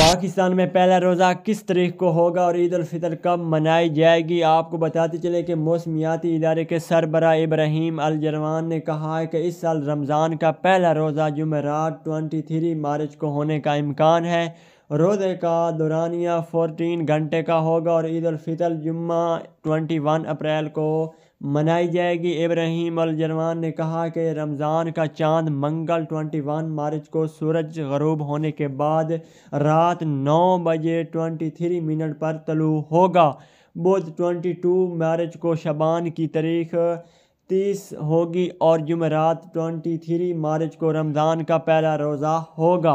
पाकिस्तान में पहला रोज़ा किस तरीक़ को होगा और ईद अलफितर कब मनाई जाएगी आपको बताते चले कि मौसमियाती इदारे के सरबरा इब्राहिम अल जरवान ने कहा है कि इस साल रमज़ान का पहला रोज़ा जुमेरात 23 मार्च को होने का इम्कान है रोज़े का दौरानिया फ़ोरटीन घंटे का होगा और ईद अलफितर जुम्मा ट्वेंटी वन अप्रैल को मनाई जाएगी इब्राहिम अलजरवान ने कहा कि रमज़ान का चांद मंगल 21 मार्च को सूरज गरूब होने के बाद रात 9 बजे 23 मिनट पर तलु होगा बुध 22 मार्च को शबान की तारीख 30 होगी और जुमेरात 23 मार्च को रमज़ान का पहला रोज़ा होगा